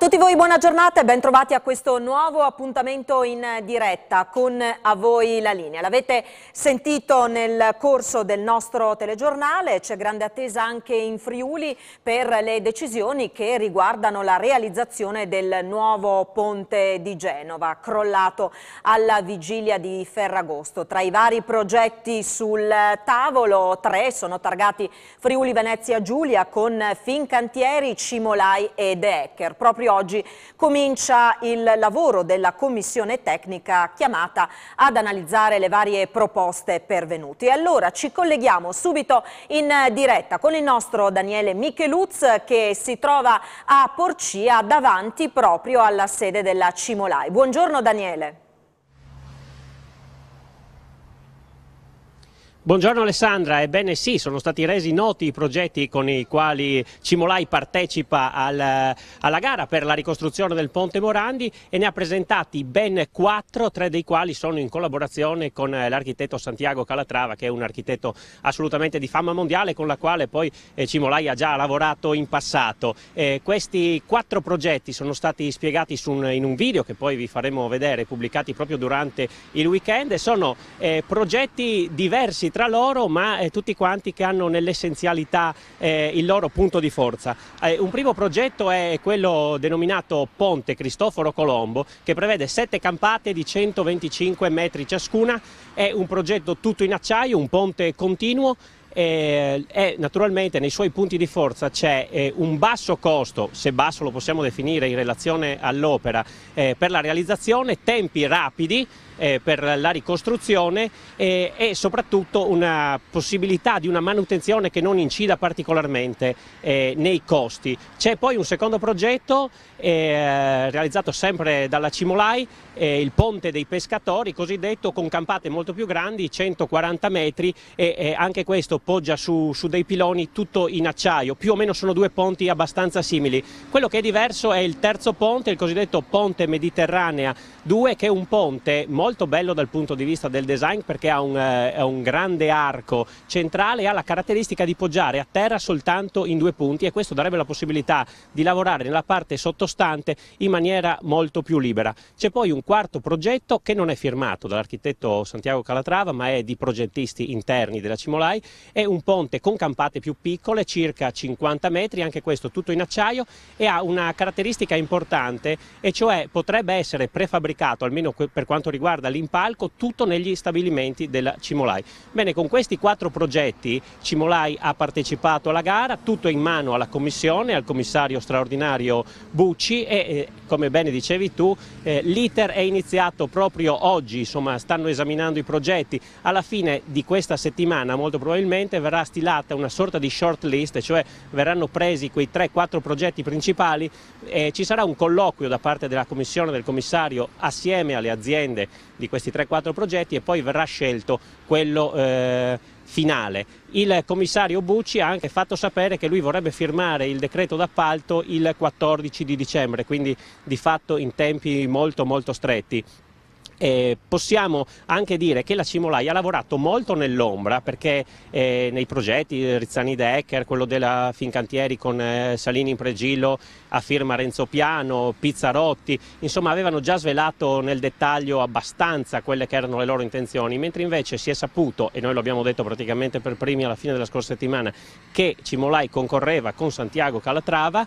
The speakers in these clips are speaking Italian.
tutti voi buona giornata e ben trovati a questo nuovo appuntamento in diretta con A voi la linea. L'avete sentito nel corso del nostro telegiornale, c'è grande attesa anche in Friuli per le decisioni che riguardano la realizzazione del nuovo ponte di Genova, crollato alla vigilia di Ferragosto. Tra i vari progetti sul tavolo, tre sono targati Friuli Venezia Giulia con Fincantieri, Cimolai ed Ecker. Proprio oggi comincia il lavoro della commissione tecnica chiamata ad analizzare le varie proposte pervenute. E allora ci colleghiamo subito in diretta con il nostro Daniele Micheluz che si trova a Porcia davanti proprio alla sede della Cimolai. Buongiorno Daniele. Buongiorno Alessandra, ebbene sì, sono stati resi noti i progetti con i quali Cimolai partecipa al, alla gara per la ricostruzione del Ponte Morandi e ne ha presentati ben quattro, tre dei quali sono in collaborazione con eh, l'architetto Santiago Calatrava che è un architetto assolutamente di fama mondiale con la quale poi eh, Cimolai ha già lavorato in passato. E eh, questi quattro progetti sono stati spiegati un, in un video che poi vi faremo vedere pubblicati proprio durante il weekend e sono eh, progetti diversi tra loro ma eh, tutti quanti che hanno nell'essenzialità eh, il loro punto di forza. Eh, un primo progetto è quello denominato Ponte Cristoforo Colombo che prevede sette campate di 125 metri ciascuna, è un progetto tutto in acciaio, un ponte continuo e, eh, e, naturalmente nei suoi punti di forza c'è eh, un basso costo, se basso lo possiamo definire in relazione all'opera, eh, per la realizzazione, tempi rapidi eh, per la ricostruzione eh, e soprattutto una possibilità di una manutenzione che non incida particolarmente eh, nei costi. C'è poi un secondo progetto eh, realizzato sempre dalla Cimolai, eh, il ponte dei pescatori cosiddetto con campate molto più grandi, 140 metri e anche questo poggia su, su dei piloni tutto in acciaio, più o meno sono due ponti abbastanza simili. Quello che è diverso è il terzo ponte, il cosiddetto ponte Mediterranea 2 che è un ponte molto molto bello dal punto di vista del design perché ha un, eh, un grande arco centrale e ha la caratteristica di poggiare a terra soltanto in due punti e questo darebbe la possibilità di lavorare nella parte sottostante in maniera molto più libera. C'è poi un quarto progetto che non è firmato dall'architetto Santiago Calatrava ma è di progettisti interni della Cimolai, è un ponte con campate più piccole, circa 50 metri, anche questo tutto in acciaio e ha una caratteristica importante e cioè potrebbe essere prefabbricato, almeno per quanto riguarda riguarda l'impalco, tutto negli stabilimenti della Cimolai. Bene, con questi quattro progetti Cimolai ha partecipato alla gara, tutto è in mano alla Commissione, al commissario straordinario Bucci e eh, come bene dicevi tu eh, l'iter è iniziato proprio oggi, insomma stanno esaminando i progetti, alla fine di questa settimana molto probabilmente verrà stilata una sorta di short list, cioè verranno presi quei 3-4 progetti principali, eh, ci sarà un colloquio da parte della Commissione, del commissario assieme alle aziende di questi 3-4 progetti e poi verrà scelto quello eh, finale. Il commissario Bucci ha anche fatto sapere che lui vorrebbe firmare il decreto d'appalto il 14 di dicembre, quindi di fatto in tempi molto molto stretti. Eh, possiamo anche dire che la Cimolai ha lavorato molto nell'ombra perché eh, nei progetti eh, Rizzani Decker, quello della Fincantieri con eh, Salini in pregillo a firma Renzo Piano, Pizzarotti, insomma avevano già svelato nel dettaglio abbastanza quelle che erano le loro intenzioni, mentre invece si è saputo, e noi lo abbiamo detto praticamente per primi alla fine della scorsa settimana, che Cimolai concorreva con Santiago Calatrava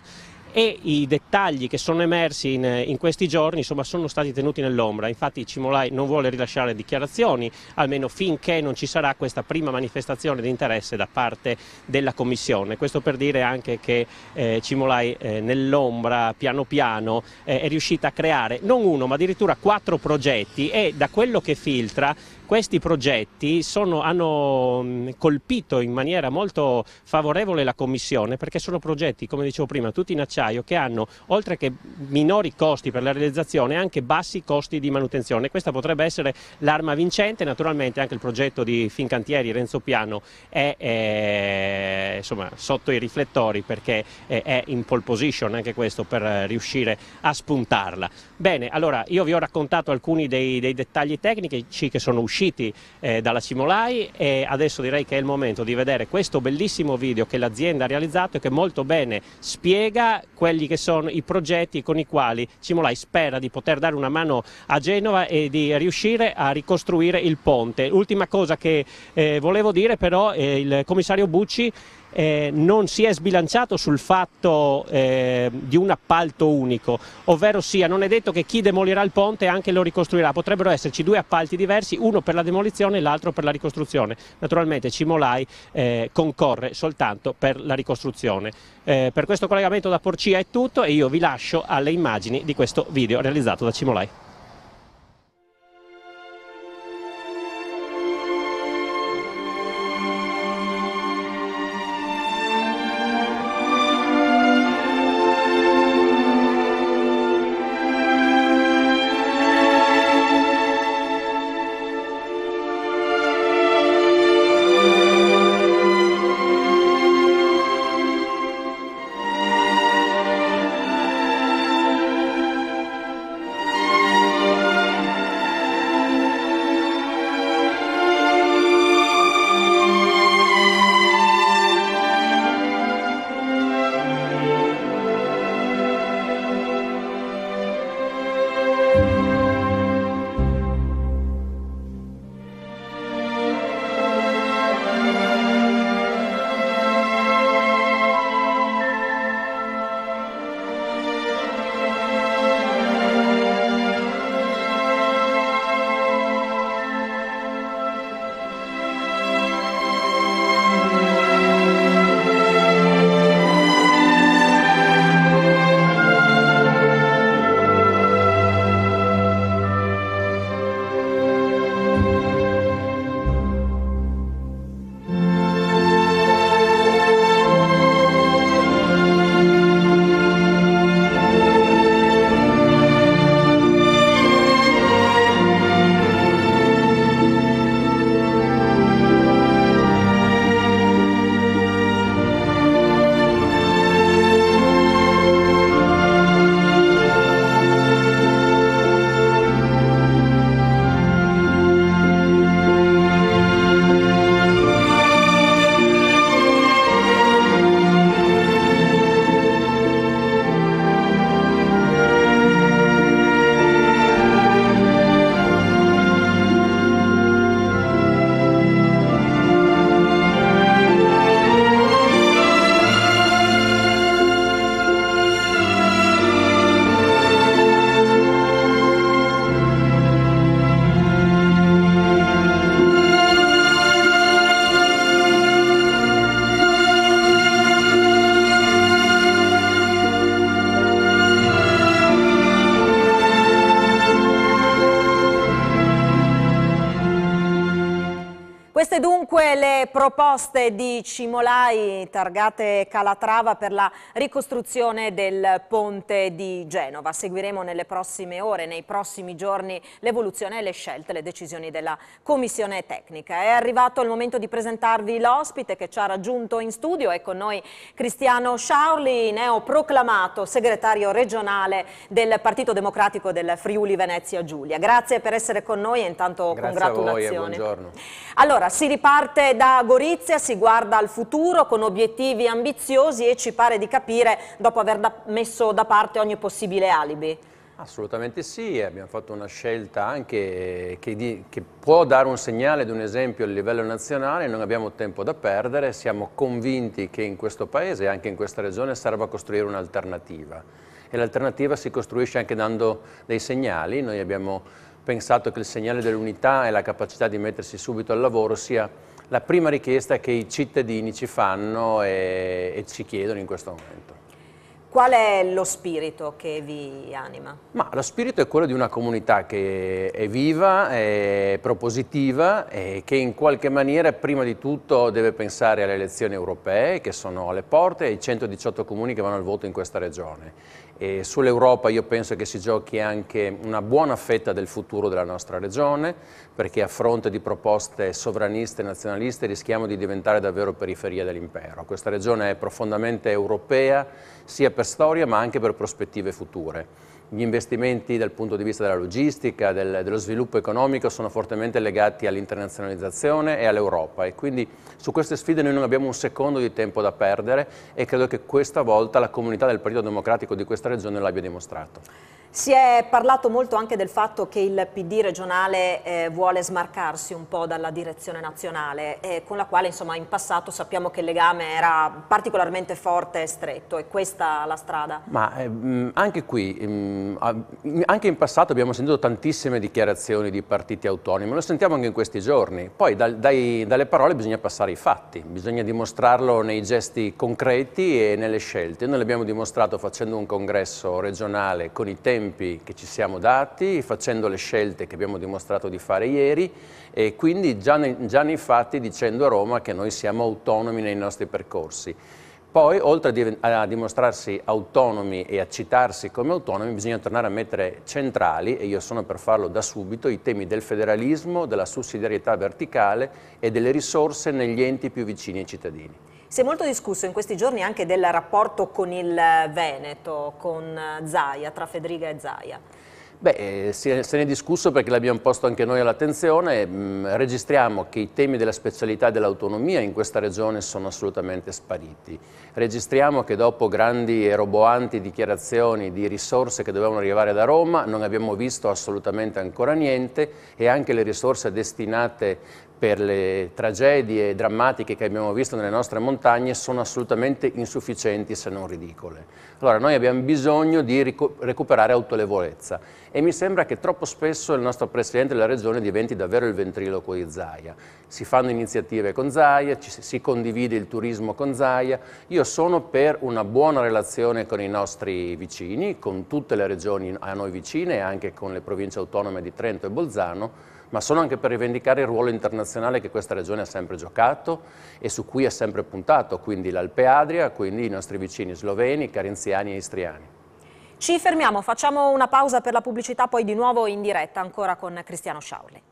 e i dettagli che sono emersi in, in questi giorni insomma, sono stati tenuti nell'ombra. Infatti Cimolai non vuole rilasciare dichiarazioni, almeno finché non ci sarà questa prima manifestazione di interesse da parte della Commissione. Questo per dire anche che eh, Cimolai eh, nell'ombra piano piano eh, è riuscita a creare non uno ma addirittura quattro progetti e da quello che filtra questi progetti sono, hanno mm, colpito in maniera molto favorevole la Commissione perché sono progetti, come dicevo prima, tutti in acciaio che hanno, oltre che minori costi per la realizzazione, anche bassi costi di manutenzione. Questa potrebbe essere l'arma vincente, naturalmente anche il progetto di Fincantieri Renzo Piano è, è insomma, sotto i riflettori perché è, è in pole position anche questo per riuscire a spuntarla. Bene, allora io vi ho raccontato alcuni dei, dei dettagli tecnici che sono usciti usciti eh, dalla Cimolai e adesso direi che è il momento di vedere questo bellissimo video che l'azienda ha realizzato e che molto bene spiega quelli che sono i progetti con i quali Cimolai spera di poter dare una mano a Genova e di riuscire a ricostruire il ponte. Ultima cosa che eh, volevo dire però, eh, il commissario Bucci eh, non si è sbilanciato sul fatto eh, di un appalto unico, ovvero sia non è detto che chi demolirà il ponte anche lo ricostruirà, potrebbero esserci due appalti diversi, uno per la demolizione e l'altro per la ricostruzione. Naturalmente Cimolai eh, concorre soltanto per la ricostruzione. Eh, per questo collegamento da Porcia è tutto e io vi lascio alle immagini di questo video realizzato da Cimolai. proposte di Cimolai targate Calatrava per la ricostruzione del ponte di Genova. Seguiremo nelle prossime ore, nei prossimi giorni, l'evoluzione e le scelte, le decisioni della Commissione Tecnica. È arrivato il momento di presentarvi l'ospite che ci ha raggiunto in studio. È con noi Cristiano Sciauli, neoproclamato segretario regionale del Partito Democratico del Friuli Venezia Giulia. Grazie per essere con noi e intanto Grazie congratulazioni. A voi, buongiorno. Allora, si riparte da Gorizia si guarda al futuro con obiettivi ambiziosi e ci pare di capire dopo aver da messo da parte ogni possibile alibi. Assolutamente sì, abbiamo fatto una scelta anche che, di, che può dare un segnale di un esempio a livello nazionale, non abbiamo tempo da perdere, siamo convinti che in questo paese e anche in questa regione serva costruire un'alternativa e l'alternativa si costruisce anche dando dei segnali, noi abbiamo pensato che il segnale dell'unità e la capacità di mettersi subito al lavoro sia la prima richiesta che i cittadini ci fanno e, e ci chiedono in questo momento. Qual è lo spirito che vi anima? Ma lo spirito è quello di una comunità che è viva, è propositiva e che in qualche maniera prima di tutto deve pensare alle elezioni europee che sono alle porte e ai 118 comuni che vanno al voto in questa regione. E Sull'Europa io penso che si giochi anche una buona fetta del futuro della nostra regione, perché a fronte di proposte sovraniste e nazionaliste rischiamo di diventare davvero periferia dell'impero. Questa regione è profondamente europea, sia per storia ma anche per prospettive future. Gli investimenti dal punto di vista della logistica, del, dello sviluppo economico sono fortemente legati all'internazionalizzazione e all'Europa e quindi su queste sfide noi non abbiamo un secondo di tempo da perdere e credo che questa volta la comunità del Partito Democratico di questa regione l'abbia dimostrato. Si è parlato molto anche del fatto che il PD regionale eh, vuole smarcarsi un po' dalla direzione nazionale, eh, con la quale insomma, in passato sappiamo che il legame era particolarmente forte e stretto, è questa la strada? Ma ehm, anche qui, ehm, anche in passato abbiamo sentito tantissime dichiarazioni di partiti autonomi, lo sentiamo anche in questi giorni, poi dal, dai, dalle parole bisogna passare ai fatti, bisogna dimostrarlo nei gesti concreti e nelle scelte, noi l'abbiamo dimostrato facendo un congresso regionale con i temi tempi che ci siamo dati, facendo le scelte che abbiamo dimostrato di fare ieri e quindi già nei, già nei fatti dicendo a Roma che noi siamo autonomi nei nostri percorsi. Poi, oltre a dimostrarsi autonomi e a citarsi come autonomi, bisogna tornare a mettere centrali, e io sono per farlo da subito, i temi del federalismo, della sussidiarietà verticale e delle risorse negli enti più vicini ai cittadini. Si è molto discusso in questi giorni anche del rapporto con il Veneto, con Zaia, tra Federica e Zaia. Beh, eh, se ne è discusso perché l'abbiamo posto anche noi all'attenzione, mm, registriamo che i temi della specialità e dell'autonomia in questa regione sono assolutamente spariti. Registriamo che dopo grandi e roboanti dichiarazioni di risorse che dovevano arrivare da Roma non abbiamo visto assolutamente ancora niente e anche le risorse destinate per le tragedie drammatiche che abbiamo visto nelle nostre montagne sono assolutamente insufficienti se non ridicole. Allora noi abbiamo bisogno di recuperare autolevolezza e mi sembra che troppo spesso il nostro Presidente della Regione diventi davvero il ventriloquo di Zaia. Si fanno iniziative con Zaia, ci, si condivide il turismo con Zaia. Io sono per una buona relazione con i nostri vicini, con tutte le regioni a noi vicine e anche con le province autonome di Trento e Bolzano, ma sono anche per rivendicare il ruolo internazionale che questa regione ha sempre giocato e su cui ha sempre puntato, quindi l'Alpe Adria, quindi i nostri vicini sloveni, carinziani e istriani. Ci fermiamo, facciamo una pausa per la pubblicità, poi di nuovo in diretta ancora con Cristiano Sciaulli.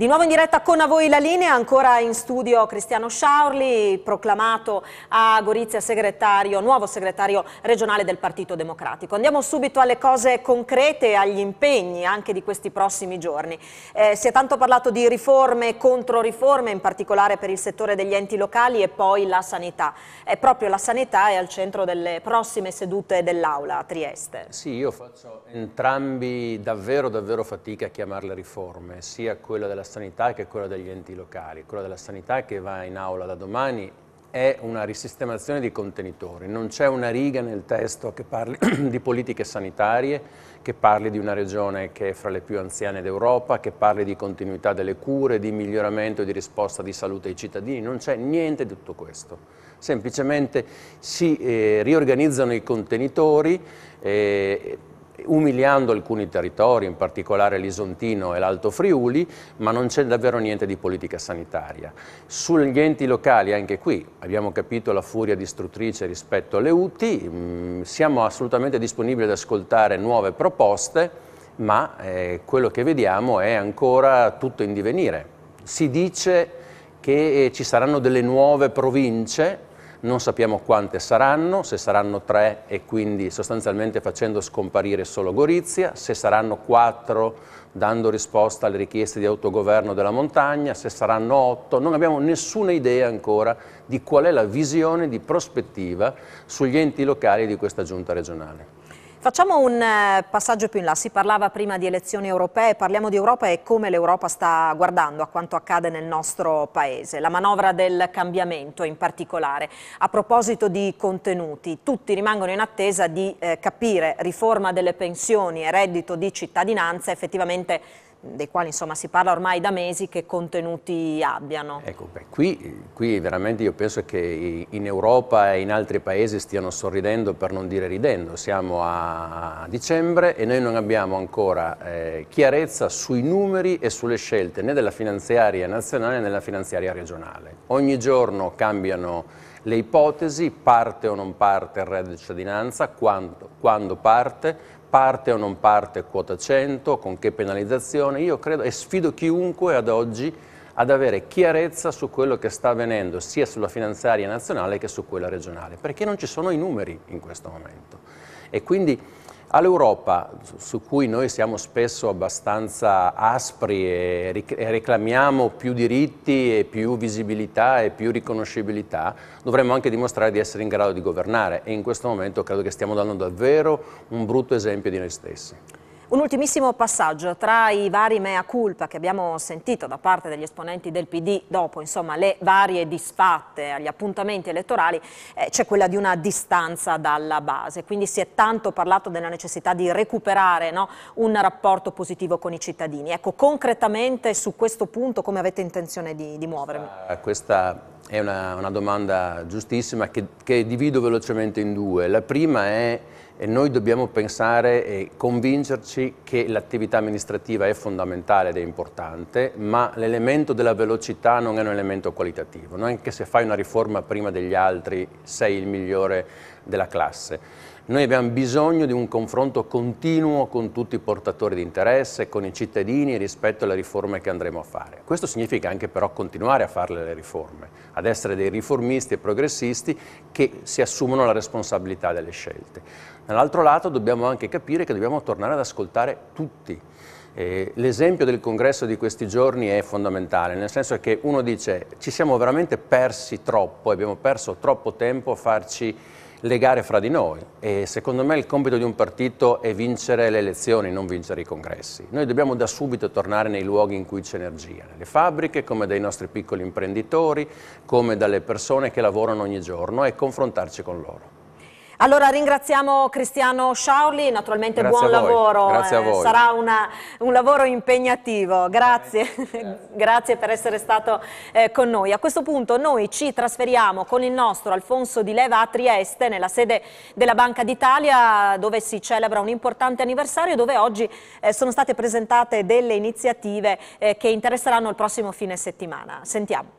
Di nuovo in diretta con a voi la linea, ancora in studio Cristiano Sciaurli, proclamato a Gorizia segretario, nuovo segretario regionale del Partito Democratico. Andiamo subito alle cose concrete, agli impegni anche di questi prossimi giorni. Eh, si è tanto parlato di riforme e contro riforme, in particolare per il settore degli enti locali e poi la sanità. È proprio la sanità è al centro delle prossime sedute dell'Aula a Trieste. Sì, io faccio entrambi davvero davvero fatica a chiamarle riforme, sia quella della sanità che quella degli enti locali. Quella della sanità che va in aula da domani è una risistemazione di contenitori. Non c'è una riga nel testo che parli di politiche sanitarie, che parli di una regione che è fra le più anziane d'Europa, che parli di continuità delle cure, di miglioramento e di risposta di salute ai cittadini. Non c'è niente di tutto questo. Semplicemente si eh, riorganizzano i contenitori, eh, umiliando alcuni territori, in particolare l'Isontino e l'Alto Friuli, ma non c'è davvero niente di politica sanitaria. Sugli enti locali, anche qui, abbiamo capito la furia distruttrice rispetto alle UTI, mm, siamo assolutamente disponibili ad ascoltare nuove proposte, ma eh, quello che vediamo è ancora tutto in divenire. Si dice che eh, ci saranno delle nuove province, non sappiamo quante saranno, se saranno tre e quindi sostanzialmente facendo scomparire solo Gorizia, se saranno quattro dando risposta alle richieste di autogoverno della montagna, se saranno otto, non abbiamo nessuna idea ancora di qual è la visione di prospettiva sugli enti locali di questa giunta regionale. Facciamo un eh, passaggio più in là, si parlava prima di elezioni europee, parliamo di Europa e come l'Europa sta guardando a quanto accade nel nostro paese, la manovra del cambiamento in particolare. A proposito di contenuti, tutti rimangono in attesa di eh, capire riforma delle pensioni e reddito di cittadinanza effettivamente dei quali insomma, si parla ormai da mesi, che contenuti abbiano. Ecco, beh, qui, qui, veramente io penso che in Europa e in altri paesi stiano sorridendo per non dire ridendo. Siamo a dicembre e noi non abbiamo ancora eh, chiarezza sui numeri e sulle scelte né della finanziaria nazionale né della finanziaria regionale. Ogni giorno cambiano le ipotesi, parte o non parte il reddito di cittadinanza, quando, quando parte, parte o non parte quota 100, con che penalizzazione, io credo e sfido chiunque ad oggi ad avere chiarezza su quello che sta avvenendo sia sulla finanziaria nazionale che su quella regionale, perché non ci sono i numeri in questo momento. E quindi All'Europa, su cui noi siamo spesso abbastanza aspri e reclamiamo più diritti e più visibilità e più riconoscibilità, dovremmo anche dimostrare di essere in grado di governare e in questo momento credo che stiamo dando davvero un brutto esempio di noi stessi. Un ultimissimo passaggio tra i vari mea culpa che abbiamo sentito da parte degli esponenti del PD dopo insomma, le varie disfatte agli appuntamenti elettorali, eh, c'è quella di una distanza dalla base. Quindi si è tanto parlato della necessità di recuperare no, un rapporto positivo con i cittadini. Ecco, concretamente su questo punto come avete intenzione di, di muovervi? Questa è una, una domanda giustissima che, che divido velocemente in due. La prima è e noi dobbiamo pensare e convincerci che l'attività amministrativa è fondamentale ed è importante, ma l'elemento della velocità non è un elemento qualitativo, non è che se fai una riforma prima degli altri sei il migliore della classe. Noi abbiamo bisogno di un confronto continuo con tutti i portatori di interesse, con i cittadini rispetto alle riforme che andremo a fare. Questo significa anche però continuare a fare le riforme, ad essere dei riformisti e progressisti che si assumono la responsabilità delle scelte. Dall'altro lato dobbiamo anche capire che dobbiamo tornare ad ascoltare tutti. Eh, l'esempio del congresso di questi giorni è fondamentale, nel senso che uno dice ci siamo veramente persi troppo, abbiamo perso troppo tempo a farci legare fra di noi e secondo me il compito di un partito è vincere le elezioni, non vincere i congressi. Noi dobbiamo da subito tornare nei luoghi in cui c'è energia, nelle fabbriche, come dai nostri piccoli imprenditori, come dalle persone che lavorano ogni giorno e confrontarci con loro. Allora ringraziamo Cristiano Sciauli, naturalmente Grazie buon lavoro. Grazie a eh, voi. Sarà una, un lavoro impegnativo. Grazie. Grazie per essere stato eh, con noi. A questo punto noi ci trasferiamo con il nostro Alfonso Di Leva a Trieste, nella sede della Banca d'Italia, dove si celebra un importante anniversario, dove oggi eh, sono state presentate delle iniziative eh, che interesseranno il prossimo fine settimana. Sentiamo.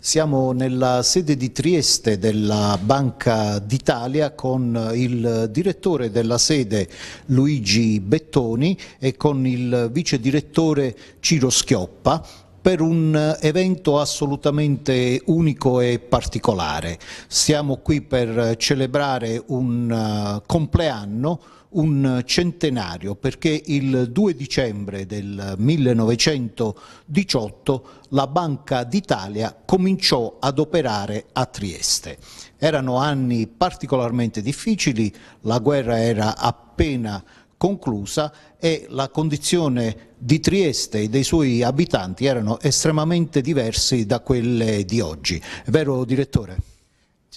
Siamo nella sede di Trieste della Banca d'Italia con il direttore della sede Luigi Bettoni e con il vice direttore Ciro Schioppa per un evento assolutamente unico e particolare. Siamo qui per celebrare un eh, compleanno un centenario perché il 2 dicembre del 1918 la Banca d'Italia cominciò ad operare a Trieste. Erano anni particolarmente difficili, la guerra era appena conclusa e la condizione di Trieste e dei suoi abitanti erano estremamente diversi da quelle di oggi. È vero direttore?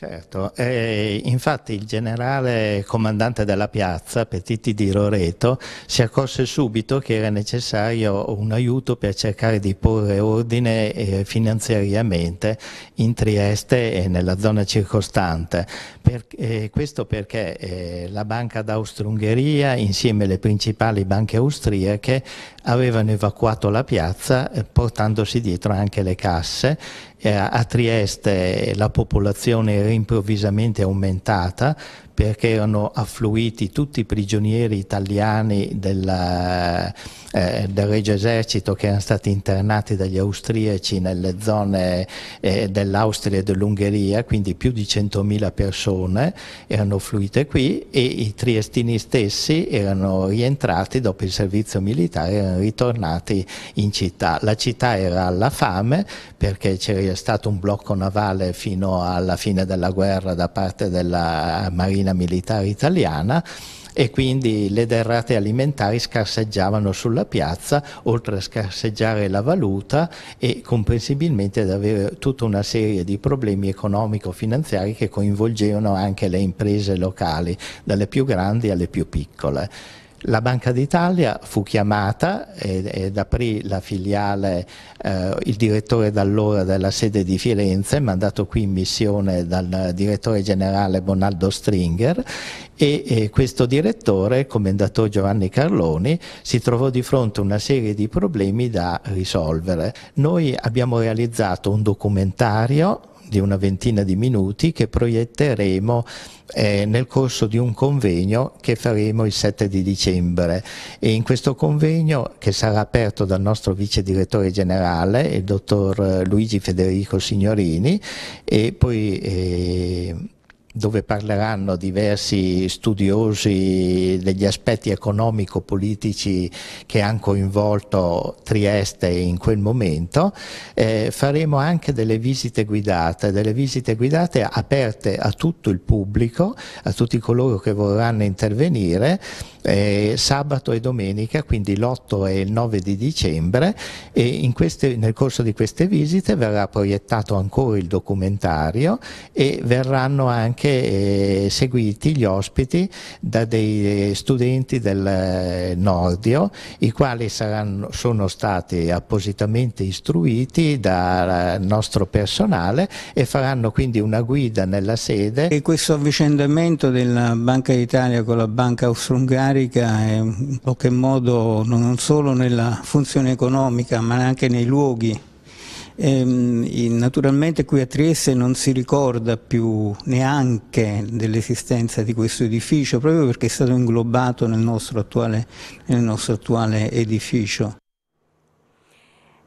Certo, e infatti il generale comandante della piazza, Petiti di Loreto, si accorse subito che era necessario un aiuto per cercare di porre ordine eh, finanziariamente in Trieste e nella zona circostante. Per, eh, questo perché eh, la banca d'Austro-Ungheria, insieme alle principali banche austriache, avevano evacuato la piazza eh, portandosi dietro anche le casse eh, a Trieste la popolazione era improvvisamente aumentata perché erano affluiti tutti i prigionieri italiani della, eh, del Regio Esercito che erano stati internati dagli austriaci nelle zone eh, dell'Austria e dell'Ungheria, quindi più di 100.000 persone erano affluite qui e i triestini stessi erano rientrati dopo il servizio militare, erano ritornati in città. La città era alla fame perché c'era stato un blocco navale fino alla fine della guerra da parte della Marina disciplina militare italiana e quindi le derrate alimentari scarseggiavano sulla piazza, oltre a scarseggiare la valuta e comprensibilmente ad avere tutta una serie di problemi economico-finanziari che coinvolgevano anche le imprese locali, dalle più grandi alle più piccole. La Banca d'Italia fu chiamata ed, ed aprì la filiale eh, il direttore d'allora della sede di Firenze, mandato qui in missione dal direttore generale Bonaldo Stringer e, e questo direttore, il commendator Giovanni Carloni, si trovò di fronte a una serie di problemi da risolvere. Noi abbiamo realizzato un documentario di una ventina di minuti che proietteremo eh, nel corso di un convegno che faremo il 7 di dicembre e in questo convegno che sarà aperto dal nostro vice direttore generale il dottor eh, Luigi Federico Signorini e poi eh, dove parleranno diversi studiosi degli aspetti economico-politici che hanno coinvolto Trieste in quel momento. Eh, faremo anche delle visite guidate, delle visite guidate aperte a tutto il pubblico, a tutti coloro che vorranno intervenire, eh, sabato e domenica, quindi l'8 e il 9 di dicembre e queste, nel corso di queste visite verrà proiettato ancora il documentario e verranno anche anche eh, seguiti gli ospiti da dei eh, studenti del eh, Nordio, i quali saranno, sono stati appositamente istruiti dal nostro personale e faranno quindi una guida nella sede. E questo avvicendamento della Banca d'Italia con la Banca Austro-Ungarica è in qualche modo non solo nella funzione economica ma anche nei luoghi Ehm, naturalmente qui a Trieste non si ricorda più neanche dell'esistenza di questo edificio, proprio perché è stato inglobato nel nostro attuale, nel nostro attuale edificio.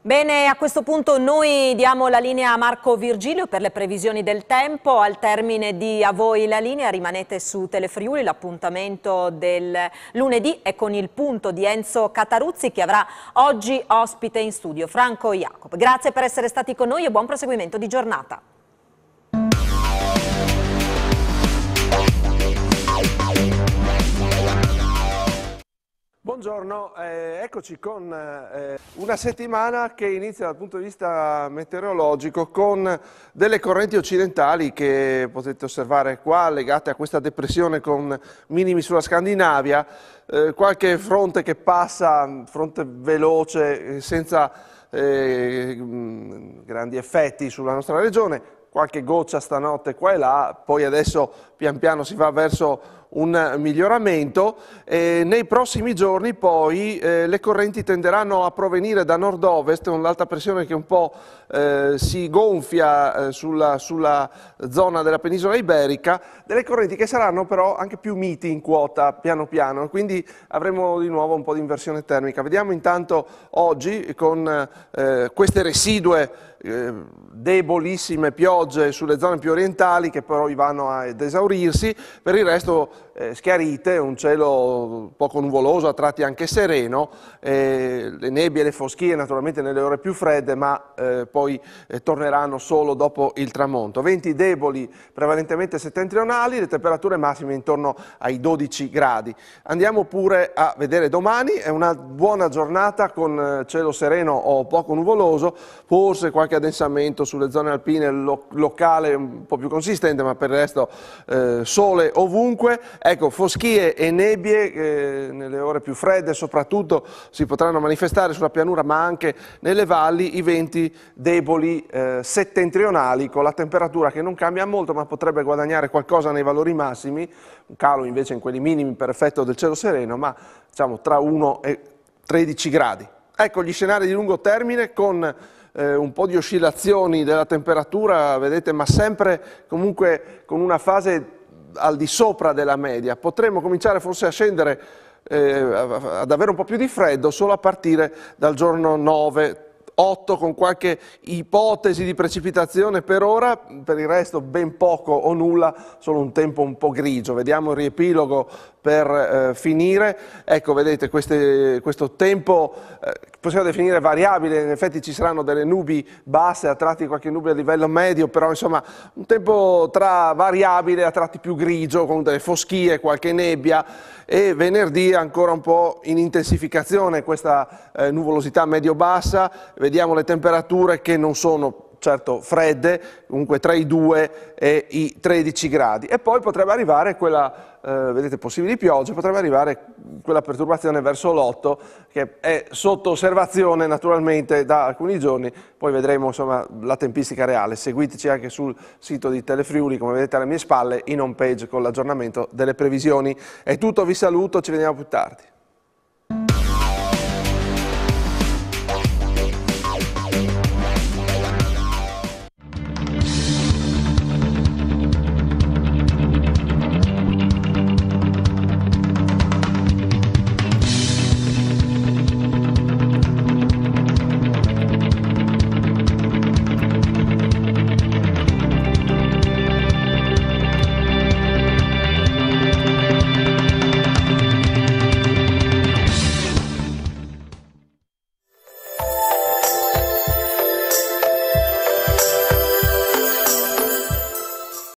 Bene, a questo punto noi diamo la linea a Marco Virgilio per le previsioni del tempo. Al termine di A voi la linea rimanete su Telefriuli, l'appuntamento del lunedì è con il punto di Enzo Cataruzzi che avrà oggi ospite in studio Franco Jacob. Grazie per essere stati con noi e buon proseguimento di giornata. Buongiorno, eh, eccoci con eh, una settimana che inizia dal punto di vista meteorologico con delle correnti occidentali che potete osservare qua legate a questa depressione con minimi sulla Scandinavia, eh, qualche fronte che passa, fronte veloce senza eh, grandi effetti sulla nostra regione, qualche goccia stanotte qua e là, poi adesso pian piano si va verso un miglioramento. E nei prossimi giorni poi eh, le correnti tenderanno a provenire da nord-ovest, con l'alta pressione che un po' eh, si gonfia eh, sulla, sulla, zona della penisola iberica, delle correnti che saranno però anche più miti in quota piano piano, quindi avremo di nuovo un po' di inversione termica. Vediamo intanto oggi con eh, queste residue eh, debolissime piogge sulle zone più orientali che però vanno ad esaurire esaurirsi, per il resto eh, schiarite, un cielo poco nuvoloso, a tratti anche sereno, eh, le nebbie e le foschie naturalmente nelle ore più fredde, ma eh, poi eh, torneranno solo dopo il tramonto. Venti deboli, prevalentemente settentrionali, le temperature massime intorno ai 12 gradi. Andiamo pure a vedere domani, è una buona giornata con eh, cielo sereno o poco nuvoloso, forse qualche addensamento sulle zone alpine lo locale un po' più consistente, ma per il resto eh, eh, sole ovunque, ecco, foschie e nebbie eh, nelle ore più fredde soprattutto si potranno manifestare sulla pianura ma anche nelle valli i venti deboli eh, settentrionali con la temperatura che non cambia molto ma potrebbe guadagnare qualcosa nei valori massimi, un calo invece in quelli minimi per effetto del cielo sereno ma diciamo tra 1 e 13 gradi. Ecco gli scenari di lungo termine con eh, un po' di oscillazioni della temperatura, vedete, ma sempre comunque con una fase al di sopra della media. Potremmo cominciare forse a scendere eh, ad avere un po' più di freddo solo a partire dal giorno 9, 8 con qualche ipotesi di precipitazione per ora, per il resto ben poco o nulla, solo un tempo un po' grigio. Vediamo il riepilogo per eh, finire. Ecco, vedete queste, questo tempo eh, possiamo definire variabile, in effetti ci saranno delle nubi basse, a tratti qualche nube a livello medio, però insomma un tempo tra variabile, a tratti più grigio, con delle foschie, qualche nebbia e venerdì ancora un po' in intensificazione questa eh, nuvolosità medio-bassa, vediamo le temperature che non sono certo fredde, comunque tra i 2 e i 13 gradi. E poi potrebbe arrivare quella, eh, vedete, possibili piogge, potrebbe arrivare quella perturbazione verso l'8 che è sotto osservazione naturalmente da alcuni giorni, poi vedremo insomma, la tempistica reale. Seguiteci anche sul sito di Telefriuli, come vedete alle mie spalle, in home page con l'aggiornamento delle previsioni. È tutto, vi saluto, ci vediamo più tardi.